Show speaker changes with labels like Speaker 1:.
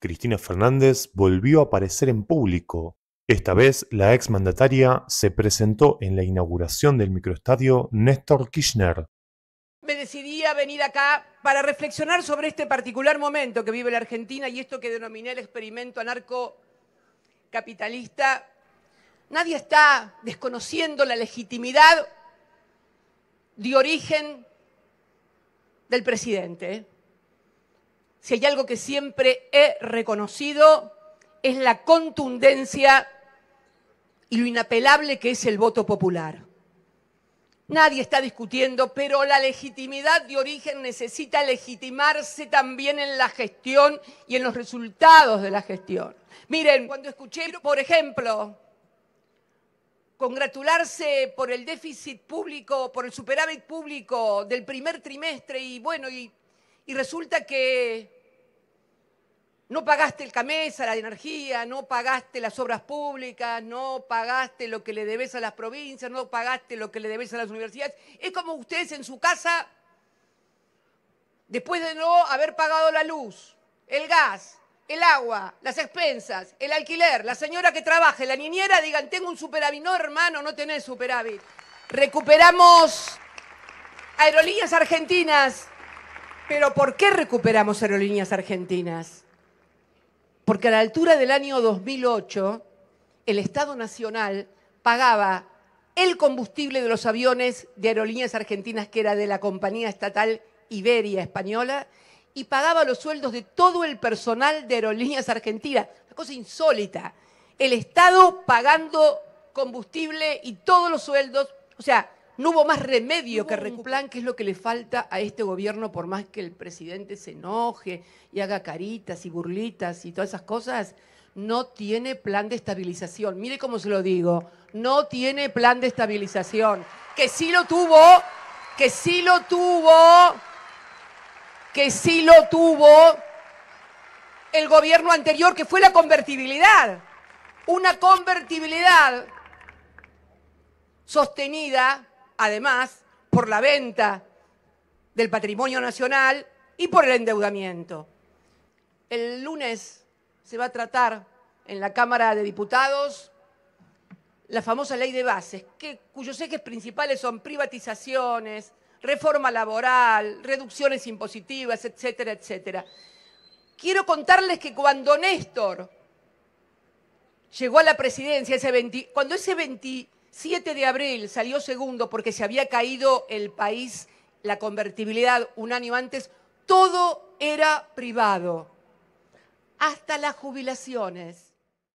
Speaker 1: Cristina Fernández volvió a aparecer en público. Esta vez la exmandataria se presentó en la inauguración del microestadio Néstor Kirchner. Me decidí a venir acá para reflexionar sobre este particular momento que vive la Argentina y esto que denominé el experimento anarcocapitalista. Nadie está desconociendo la legitimidad de origen del presidente. ¿eh? si hay algo que siempre he reconocido, es la contundencia y lo inapelable que es el voto popular. Nadie está discutiendo, pero la legitimidad de origen necesita legitimarse también en la gestión y en los resultados de la gestión. Miren, cuando escuché, por ejemplo, congratularse por el déficit público, por el superávit público del primer trimestre y bueno, y, y resulta que no pagaste el camesa, la energía, no pagaste las obras públicas, no pagaste lo que le debes a las provincias, no pagaste lo que le debes a las universidades. Es como ustedes en su casa, después de no haber pagado la luz, el gas, el agua, las expensas, el alquiler, la señora que trabaje, la niñera, digan, tengo un superávit. No, hermano, no tenés superávit. Recuperamos aerolíneas argentinas. Pero ¿por qué recuperamos aerolíneas argentinas? Porque a la altura del año 2008, el Estado Nacional pagaba el combustible de los aviones de aerolíneas argentinas, que era de la compañía estatal Iberia Española, y pagaba los sueldos de todo el personal de aerolíneas argentinas. Una cosa insólita. El Estado pagando combustible y todos los sueldos. O sea, no hubo más remedio que recuplan, que es lo que le falta a este gobierno, por más que el presidente se enoje y haga caritas y burlitas y todas esas cosas, no tiene plan de estabilización. Mire cómo se lo digo, no tiene plan de estabilización. Que sí lo tuvo, que sí lo tuvo, que sí lo tuvo el gobierno anterior, que fue la convertibilidad. Una convertibilidad sostenida además por la venta del patrimonio nacional y por el endeudamiento. El lunes se va a tratar en la Cámara de Diputados la famosa ley de bases, cuyos ejes principales son privatizaciones, reforma laboral, reducciones impositivas, etcétera, etcétera. Quiero contarles que cuando Néstor llegó a la presidencia, ese cuando ese 20, 7 de abril salió segundo porque se había caído el país, la convertibilidad un año antes, todo era privado, hasta las jubilaciones.